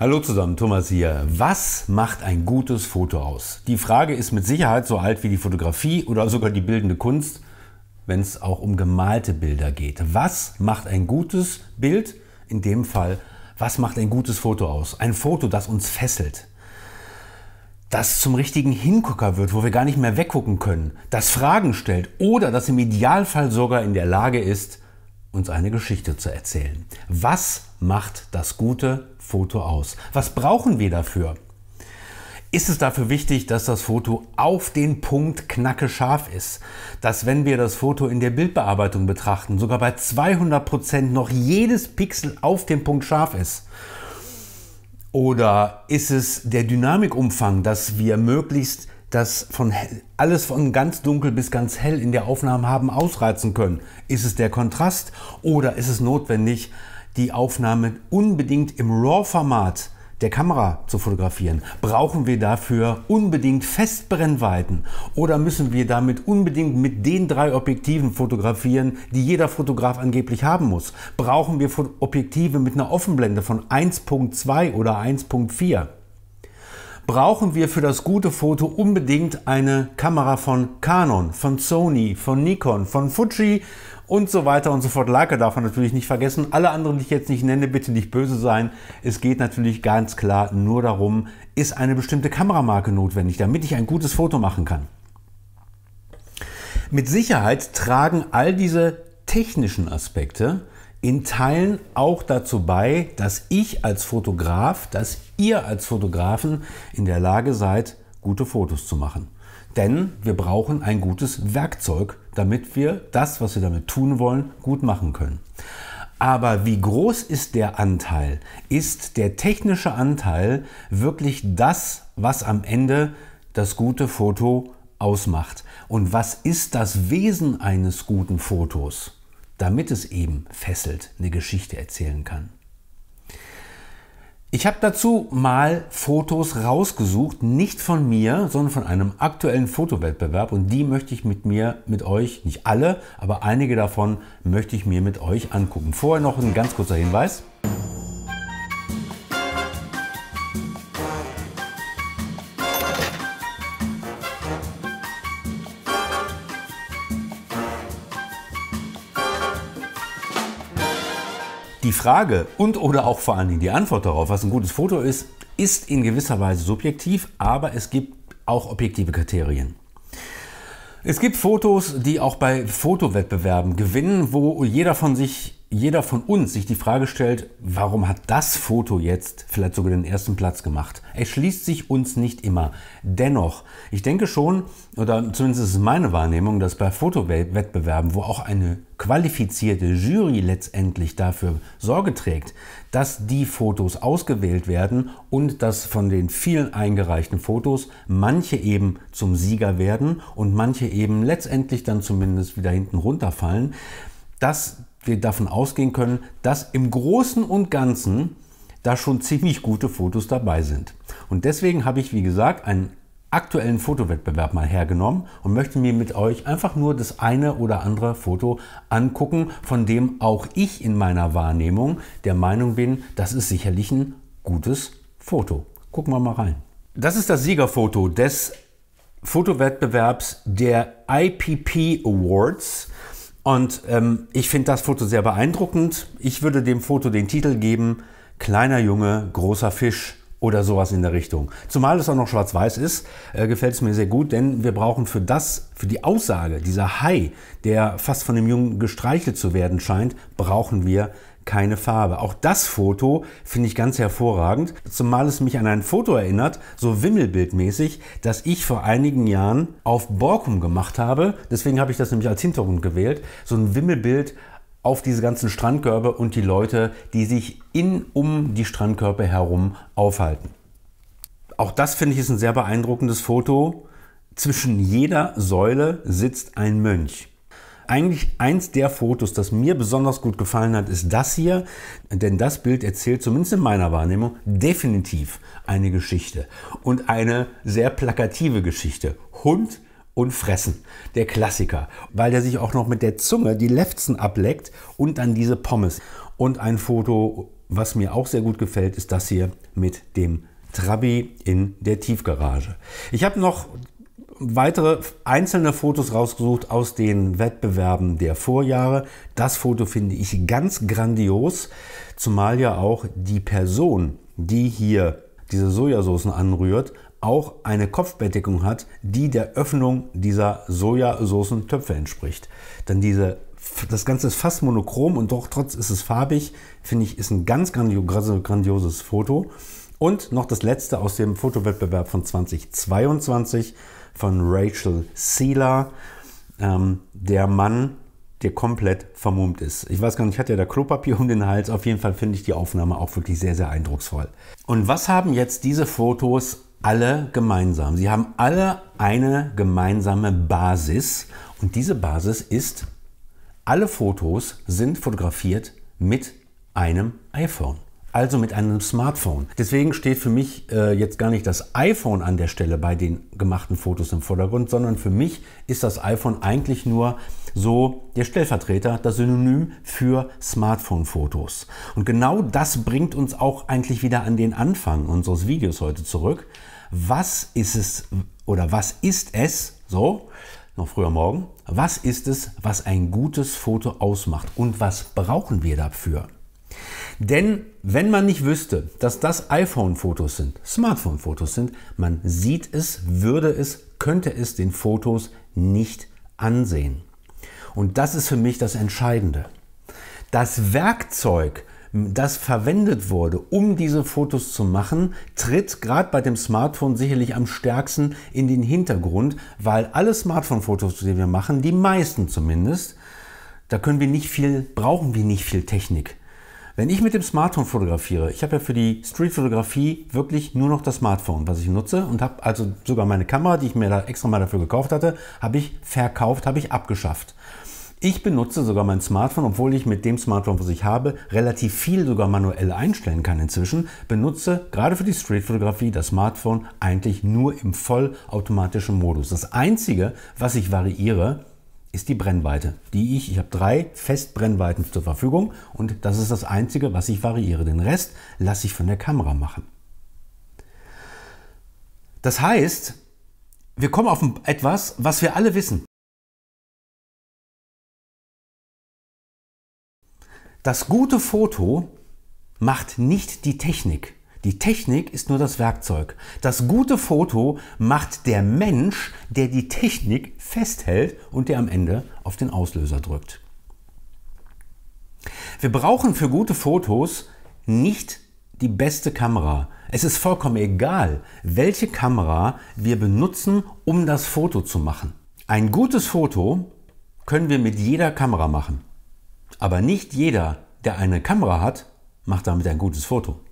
Hallo zusammen, Thomas hier. Was macht ein gutes Foto aus? Die Frage ist mit Sicherheit so alt wie die Fotografie oder sogar die bildende Kunst, wenn es auch um gemalte Bilder geht. Was macht ein gutes Bild? In dem Fall, was macht ein gutes Foto aus? Ein Foto, das uns fesselt. Das zum richtigen Hingucker wird, wo wir gar nicht mehr weggucken können, das Fragen stellt oder das im Idealfall sogar in der Lage ist, uns eine Geschichte zu erzählen. Was macht das Gute Foto aus? Was brauchen wir dafür? Ist es dafür wichtig, dass das Foto auf den Punkt knacke scharf ist? Dass wenn wir das Foto in der Bildbearbeitung betrachten, sogar bei 200% Prozent noch jedes Pixel auf den Punkt scharf ist? Oder ist es der Dynamikumfang, dass wir möglichst das von alles von ganz dunkel bis ganz hell in der Aufnahme haben ausreizen können? Ist es der Kontrast oder ist es notwendig, die Aufnahme unbedingt im RAW-Format der Kamera zu fotografieren? Brauchen wir dafür unbedingt Festbrennweiten oder müssen wir damit unbedingt mit den drei Objektiven fotografieren, die jeder Fotograf angeblich haben muss? Brauchen wir Objektive mit einer Offenblende von 1.2 oder 1.4? brauchen wir für das gute Foto unbedingt eine Kamera von Canon, von Sony, von Nikon, von Fuji und so weiter und so fort. Leica darf man natürlich nicht vergessen. Alle anderen, die ich jetzt nicht nenne, bitte nicht böse sein. Es geht natürlich ganz klar nur darum, ist eine bestimmte Kameramarke notwendig, damit ich ein gutes Foto machen kann. Mit Sicherheit tragen all diese technischen Aspekte in Teilen auch dazu bei, dass ich als Fotograf, dass ihr als Fotografen in der Lage seid, gute Fotos zu machen. Denn wir brauchen ein gutes Werkzeug, damit wir das, was wir damit tun wollen, gut machen können. Aber wie groß ist der Anteil? Ist der technische Anteil wirklich das, was am Ende das gute Foto ausmacht? Und was ist das Wesen eines guten Fotos? damit es eben fesselt eine Geschichte erzählen kann. Ich habe dazu mal Fotos rausgesucht, nicht von mir, sondern von einem aktuellen Fotowettbewerb und die möchte ich mit mir, mit euch, nicht alle, aber einige davon möchte ich mir mit euch angucken. Vorher noch ein ganz kurzer Hinweis. Die Frage und oder auch vor allen Dingen die Antwort darauf, was ein gutes Foto ist, ist in gewisser Weise subjektiv, aber es gibt auch objektive Kriterien. Es gibt Fotos, die auch bei Fotowettbewerben gewinnen, wo jeder von sich jeder von uns sich die Frage stellt, warum hat das Foto jetzt vielleicht sogar den ersten Platz gemacht? Es schließt sich uns nicht immer. Dennoch, ich denke schon, oder zumindest ist meine Wahrnehmung, dass bei Fotowettbewerben, wo auch eine qualifizierte Jury letztendlich dafür Sorge trägt, dass die Fotos ausgewählt werden und dass von den vielen eingereichten Fotos manche eben zum Sieger werden und manche eben letztendlich dann zumindest wieder hinten runterfallen, dass wir davon ausgehen können, dass im Großen und Ganzen da schon ziemlich gute Fotos dabei sind. Und deswegen habe ich, wie gesagt, einen aktuellen Fotowettbewerb mal hergenommen und möchte mir mit euch einfach nur das eine oder andere Foto angucken, von dem auch ich in meiner Wahrnehmung der Meinung bin, das ist sicherlich ein gutes Foto. Gucken wir mal rein. Das ist das Siegerfoto des Fotowettbewerbs der IPP Awards. Und ähm, ich finde das Foto sehr beeindruckend. Ich würde dem Foto den Titel geben, Kleiner Junge, großer Fisch oder sowas in der Richtung. Zumal es auch noch schwarz-weiß ist, äh, gefällt es mir sehr gut, denn wir brauchen für das, für die Aussage, dieser Hai, der fast von dem Jungen gestreichelt zu werden scheint, brauchen wir keine Farbe. Auch das Foto finde ich ganz hervorragend, zumal es mich an ein Foto erinnert, so wimmelbildmäßig, das ich vor einigen Jahren auf Borkum gemacht habe. Deswegen habe ich das nämlich als Hintergrund gewählt. So ein Wimmelbild auf diese ganzen Strandkörbe und die Leute, die sich in um die Strandkörbe herum aufhalten. Auch das finde ich ist ein sehr beeindruckendes Foto. Zwischen jeder Säule sitzt ein Mönch. Eigentlich eins der Fotos, das mir besonders gut gefallen hat, ist das hier, denn das Bild erzählt zumindest in meiner Wahrnehmung definitiv eine Geschichte und eine sehr plakative Geschichte. Hund und fressen. Der Klassiker, weil der sich auch noch mit der Zunge die Lefzen ableckt und dann diese Pommes. Und ein Foto, was mir auch sehr gut gefällt, ist das hier mit dem Trabi in der Tiefgarage. Ich habe noch weitere einzelne Fotos rausgesucht aus den Wettbewerben der Vorjahre. Das Foto finde ich ganz grandios, zumal ja auch die Person, die hier diese Sojasoßen anrührt, auch eine Kopfbedeckung hat, die der Öffnung dieser Sojasoßentöpfe entspricht. Denn diese, das Ganze ist fast monochrom und doch trotz ist es farbig, finde ich, ist ein ganz grandioses Foto. Und noch das letzte aus dem Fotowettbewerb von 2022 von Rachel Seeler. Ähm, der Mann, der komplett vermummt ist. Ich weiß gar nicht, hat er da Klopapier um den Hals? Auf jeden Fall finde ich die Aufnahme auch wirklich sehr, sehr eindrucksvoll. Und was haben jetzt diese Fotos alle gemeinsam? Sie haben alle eine gemeinsame Basis und diese Basis ist, alle Fotos sind fotografiert mit einem iPhone also mit einem Smartphone. Deswegen steht für mich äh, jetzt gar nicht das iPhone an der Stelle bei den gemachten Fotos im Vordergrund, sondern für mich ist das iPhone eigentlich nur so der Stellvertreter, das Synonym für Smartphone-Fotos. Und genau das bringt uns auch eigentlich wieder an den Anfang unseres Videos heute zurück. Was ist es oder was ist es so? noch früher morgen. Was ist es, was ein gutes Foto ausmacht und was brauchen wir dafür? Denn wenn man nicht wüsste, dass das iPhone-Fotos sind, Smartphone-Fotos sind, man sieht es, würde es, könnte es den Fotos nicht ansehen. Und das ist für mich das Entscheidende. Das Werkzeug, das verwendet wurde, um diese Fotos zu machen, tritt gerade bei dem Smartphone sicherlich am stärksten in den Hintergrund, weil alle Smartphone-Fotos, die wir machen, die meisten zumindest, da können wir nicht viel, brauchen wir nicht viel Technik wenn ich mit dem Smartphone fotografiere, ich habe ja für die Streetfotografie wirklich nur noch das Smartphone, was ich nutze und habe also sogar meine Kamera, die ich mir da extra mal dafür gekauft hatte, habe ich verkauft, habe ich abgeschafft. Ich benutze sogar mein Smartphone, obwohl ich mit dem Smartphone, was ich habe, relativ viel sogar manuell einstellen kann inzwischen, benutze gerade für die Streetfotografie das Smartphone eigentlich nur im vollautomatischen Modus. Das Einzige, was ich variiere, ist die Brennweite, die ich, ich habe drei Festbrennweiten zur Verfügung und das ist das Einzige, was ich variiere. Den Rest lasse ich von der Kamera machen. Das heißt, wir kommen auf etwas, was wir alle wissen. Das gute Foto macht nicht die Technik, die Technik ist nur das Werkzeug. Das gute Foto macht der Mensch, der die Technik festhält und der am Ende auf den Auslöser drückt. Wir brauchen für gute Fotos nicht die beste Kamera. Es ist vollkommen egal, welche Kamera wir benutzen, um das Foto zu machen. Ein gutes Foto können wir mit jeder Kamera machen. Aber nicht jeder, der eine Kamera hat, macht damit ein gutes Foto.